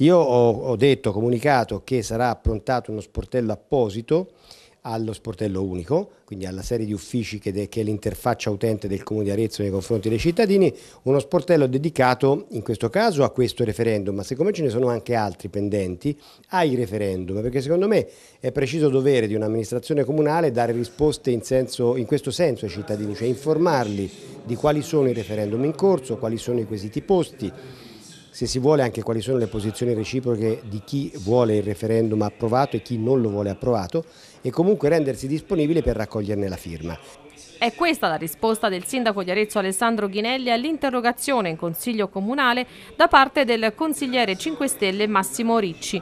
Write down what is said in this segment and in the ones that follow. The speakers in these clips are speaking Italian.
Io ho, ho detto, ho comunicato che sarà approntato uno sportello apposito allo sportello unico, quindi alla serie di uffici che, de, che è l'interfaccia utente del Comune di Arezzo nei confronti dei cittadini, uno sportello dedicato in questo caso a questo referendum, ma siccome ce ne sono anche altri pendenti, ai referendum, perché secondo me è preciso dovere di un'amministrazione comunale dare risposte in, senso, in questo senso ai cittadini, cioè informarli di quali sono i referendum in corso, quali sono i quesiti posti, se si vuole anche quali sono le posizioni reciproche di chi vuole il referendum approvato e chi non lo vuole approvato e comunque rendersi disponibile per raccoglierne la firma. È questa la risposta del sindaco di Arezzo Alessandro Ghinelli all'interrogazione in consiglio comunale da parte del consigliere 5 Stelle Massimo Ricci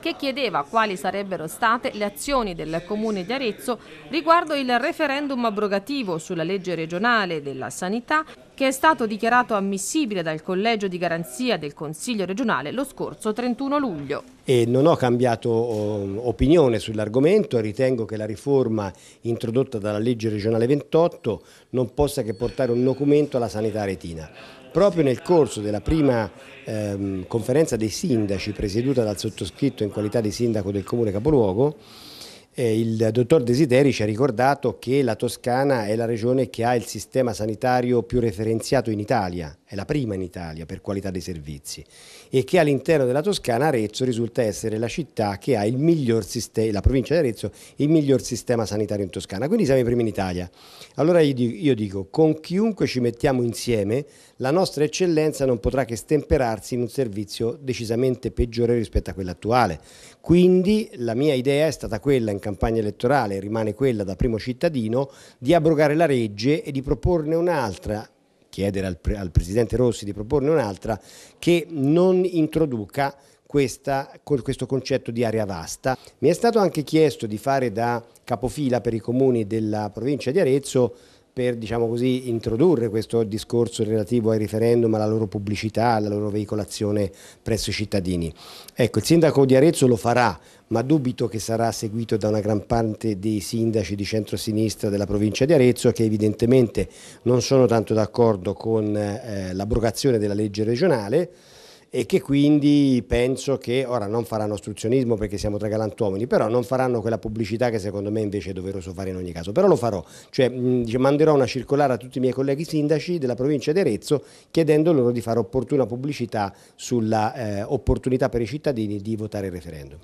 che chiedeva quali sarebbero state le azioni del Comune di Arezzo riguardo il referendum abrogativo sulla legge regionale della sanità che è stato dichiarato ammissibile dal Collegio di Garanzia del Consiglio regionale lo scorso 31 luglio. E non ho cambiato eh, opinione sull'argomento, e ritengo che la riforma introdotta dalla legge regionale 28 non possa che portare un documento alla sanità retina. Proprio nel corso della prima ehm, conferenza dei sindaci presieduta dal sottoscritto in qualità di sindaco del comune capoluogo eh, il dottor Desideri ci ha ricordato che la Toscana è la regione che ha il sistema sanitario più referenziato in Italia, è la prima in Italia per qualità dei servizi e che all'interno della Toscana Arezzo risulta essere la città che ha il miglior sistema, la provincia di Arezzo, il miglior sistema sanitario in Toscana, quindi siamo i primi in Italia. Allora io dico, io dico con chiunque ci mettiamo insieme, la nostra eccellenza non potrà che stemperarsi in un servizio decisamente peggiore rispetto a quello attuale. Quindi la mia idea è stata quella in campagna campagna elettorale, rimane quella da primo cittadino, di abrogare la legge e di proporne un'altra chiedere al, al, Presidente Rossi di proporne un'altra che non introduca questa, questo concetto di area vasta. Mi è stato anche chiesto di fare da capofila per i comuni della provincia di Arezzo per diciamo così, introdurre questo discorso relativo ai referendum, alla loro pubblicità, alla loro veicolazione presso i cittadini. Ecco, il sindaco di Arezzo lo farà, ma dubito che sarà seguito da una gran parte dei sindaci di centro-sinistra della provincia di Arezzo che evidentemente non sono tanto d'accordo con eh, l'abrogazione della legge regionale, e che quindi penso che ora non faranno ostruzionismo perché siamo tre galantuomini, però non faranno quella pubblicità che secondo me invece è doveroso fare in ogni caso, però lo farò, cioè manderò una circolare a tutti i miei colleghi sindaci della provincia di Arezzo chiedendo loro di fare opportuna pubblicità sulla eh, opportunità per i cittadini di votare il referendum.